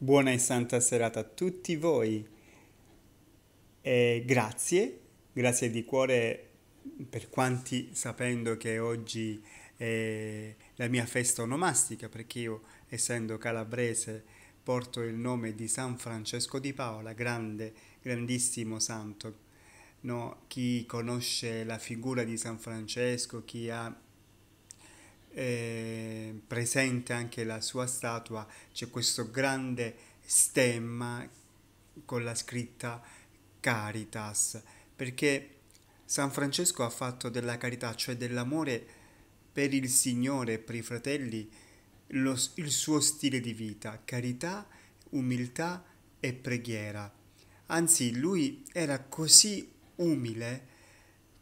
Buona e santa serata a tutti voi e grazie, grazie di cuore per quanti sapendo che oggi è la mia festa onomastica perché io essendo calabrese porto il nome di San Francesco di Paola, grande, grandissimo santo. No? chi conosce la figura di San Francesco, chi ha eh, presente anche la sua statua, c'è questo grande stemma con la scritta Caritas, perché San Francesco ha fatto della carità, cioè dell'amore per il Signore e per i fratelli, lo, il suo stile di vita, carità, umiltà e preghiera. Anzi, lui era così umile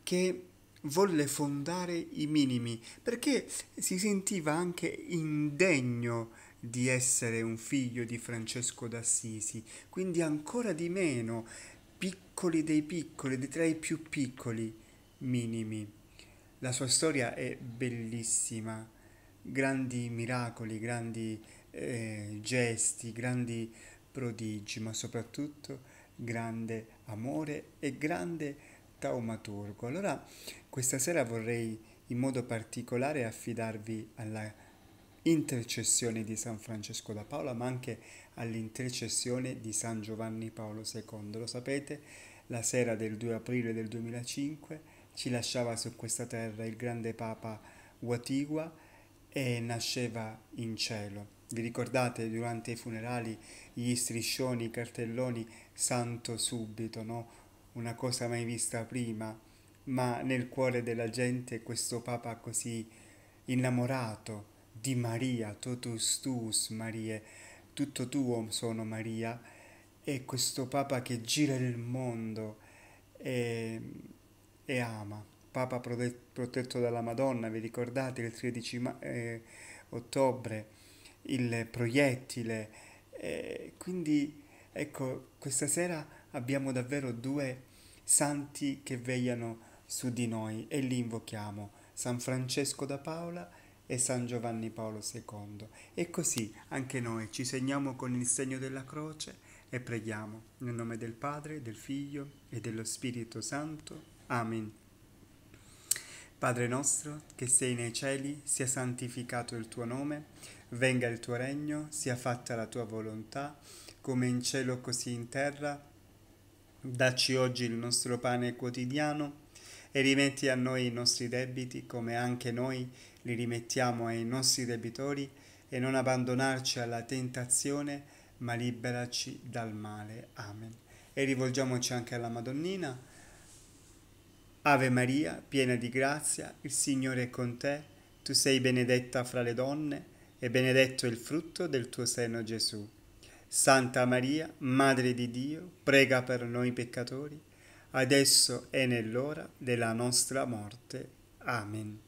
che volle fondare i minimi perché si sentiva anche indegno di essere un figlio di Francesco d'Assisi, quindi ancora di meno piccoli dei piccoli, di tra i più piccoli minimi. La sua storia è bellissima, grandi miracoli, grandi eh, gesti, grandi prodigi, ma soprattutto grande amore e grande taumaturgo. Allora questa sera vorrei in modo particolare affidarvi alla intercessione di San Francesco da Paola, ma anche all'intercessione di San Giovanni Paolo II. Lo sapete, la sera del 2 aprile del 2005 ci lasciava su questa terra il grande Papa Watigua e nasceva in cielo. Vi ricordate durante i funerali gli striscioni, i cartelloni Santo subito, no? una cosa mai vista prima, ma nel cuore della gente questo Papa così innamorato di Maria, totus tuus Marie, tutto tuo sono Maria, e questo Papa che gira il mondo e, e ama. Papa protetto dalla Madonna, vi ricordate il 13 eh, ottobre, il proiettile. Eh, quindi ecco, questa sera abbiamo davvero due santi che vegliano su di noi e li invochiamo, San Francesco da Paola e San Giovanni Paolo II. E così anche noi ci segniamo con il segno della croce e preghiamo nel nome del Padre, del Figlio e dello Spirito Santo. Amen. Padre nostro, che sei nei cieli, sia santificato il tuo nome, venga il tuo regno, sia fatta la tua volontà, come in cielo così in terra. Dacci oggi il nostro pane quotidiano e rimetti a noi i nostri debiti come anche noi li rimettiamo ai nostri debitori e non abbandonarci alla tentazione, ma liberaci dal male. Amen. E rivolgiamoci anche alla Madonnina. Ave Maria, piena di grazia, il Signore è con te, tu sei benedetta fra le donne e benedetto il frutto del tuo seno Gesù. Santa Maria, Madre di Dio, prega per noi peccatori, adesso e nell'ora della nostra morte. Amen.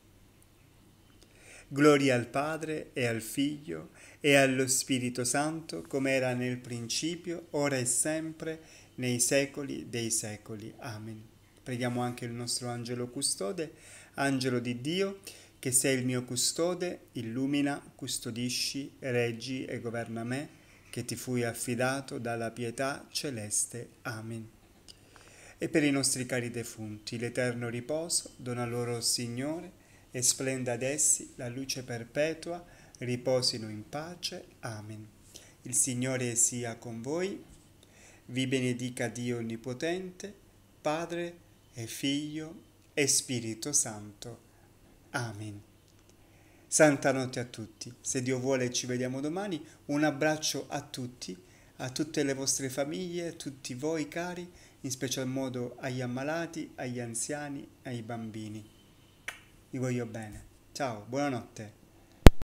Gloria al Padre e al Figlio e allo Spirito Santo, come era nel principio, ora e sempre, nei secoli dei secoli. Amen. Preghiamo anche il nostro angelo custode, angelo di Dio, che sei il mio custode, illumina, custodisci, reggi e governa me che ti fui affidato dalla pietà celeste. Amen. E per i nostri cari defunti, l'eterno riposo, dona loro, Signore, e splenda ad essi la luce perpetua, riposino in pace. Amen. Il Signore sia con voi, vi benedica Dio Onnipotente, Padre e Figlio e Spirito Santo. Amen. Santa notte a tutti. Se Dio vuole ci vediamo domani. Un abbraccio a tutti, a tutte le vostre famiglie, a tutti voi cari, in special modo agli ammalati, agli anziani, ai bambini. Vi voglio bene. Ciao, buonanotte.